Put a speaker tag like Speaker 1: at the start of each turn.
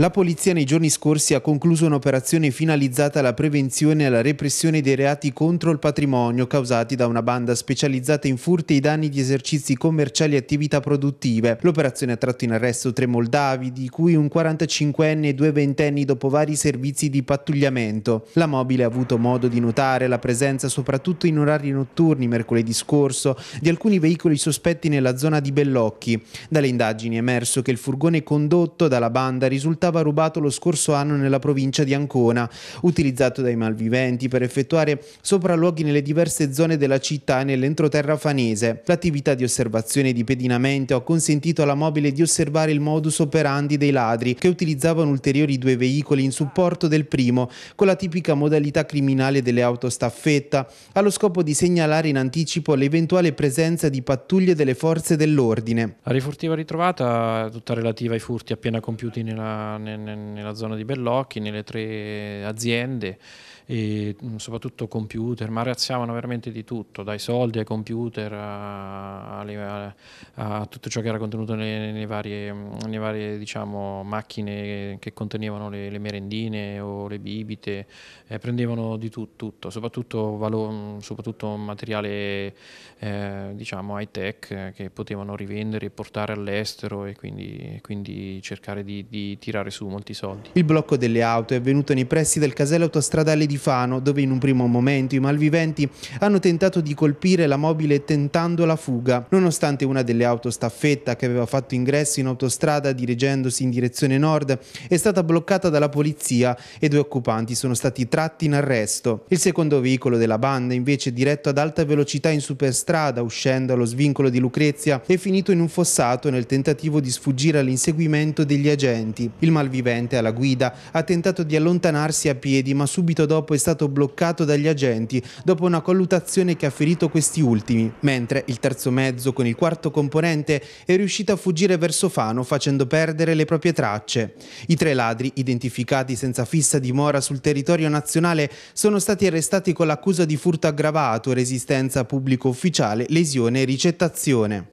Speaker 1: La polizia nei giorni scorsi ha concluso un'operazione finalizzata alla prevenzione e alla repressione dei reati contro il patrimonio causati da una banda specializzata in furti e danni di esercizi commerciali e attività produttive. L'operazione ha tratto in arresto tre moldavi, di cui un 45enne e due ventenni dopo vari servizi di pattugliamento. La mobile ha avuto modo di notare la presenza, soprattutto in orari notturni mercoledì scorso, di alcuni veicoli sospetti nella zona di Bellocchi. Dalle indagini è emerso che il furgone condotto dalla banda risultava risultava rubato lo scorso anno nella provincia di Ancona, utilizzato dai malviventi per effettuare sopralluoghi nelle diverse zone della città e nell'entroterra fanese. L'attività di osservazione e di pedinamento ha consentito alla mobile di osservare il modus operandi dei ladri, che utilizzavano ulteriori due veicoli in supporto del primo, con la tipica modalità criminale delle auto staffetta, allo scopo di segnalare in anticipo l'eventuale presenza di pattuglie delle forze dell'ordine.
Speaker 2: La rifurtiva ritrovata tutta relativa ai furti appena compiuti nella nella zona di Bellocchi, nelle tre aziende, e mm, soprattutto computer, ma razziavano veramente di tutto, dai soldi ai computer a, a, a tutto ciò che era contenuto nelle, nelle varie, mm, nelle varie diciamo, macchine che contenevano le, le, merendine o le bibite, eh, prendevano di tu, tutto, soprattutto, valo, mm, soprattutto materiale eh, diciamo, high tech eh, che potevano rivendere e portare all'estero e quindi, quindi cercare di, di tirare tirare su molti soldi.
Speaker 1: Il blocco delle auto è avvenuto nei pressi del casello autostradale di Fano, dove in un primo momento i malviventi hanno tentato di colpire la mobile tentando la fuga. Nonostante una delle auto staffetta che aveva fatto ingresso in autostrada dirigendosi in direzione nord è stata bloccata dalla polizia e due occupanti sono stati tratti in arresto. Il secondo veicolo della banda, invece diretto ad alta velocità in superstrada, uscendo allo svincolo di Lucrezia, è finito in un fossato nel tentativo di sfuggire all'inseguimento degli agenti. Il malvivente alla guida. Ha tentato di allontanarsi a piedi, ma subito dopo è stato bloccato dagli agenti dopo una colluttazione che ha ferito questi ultimi, mentre il terzo mezzo con il quarto componente è riuscito a fuggire verso Fano facendo perdere le proprie tracce. I tre ladri, identificati senza fissa dimora sul territorio nazionale, sono stati arrestati con l'accusa di furto aggravato, resistenza a pubblico ufficiale, lesione e ricettazione.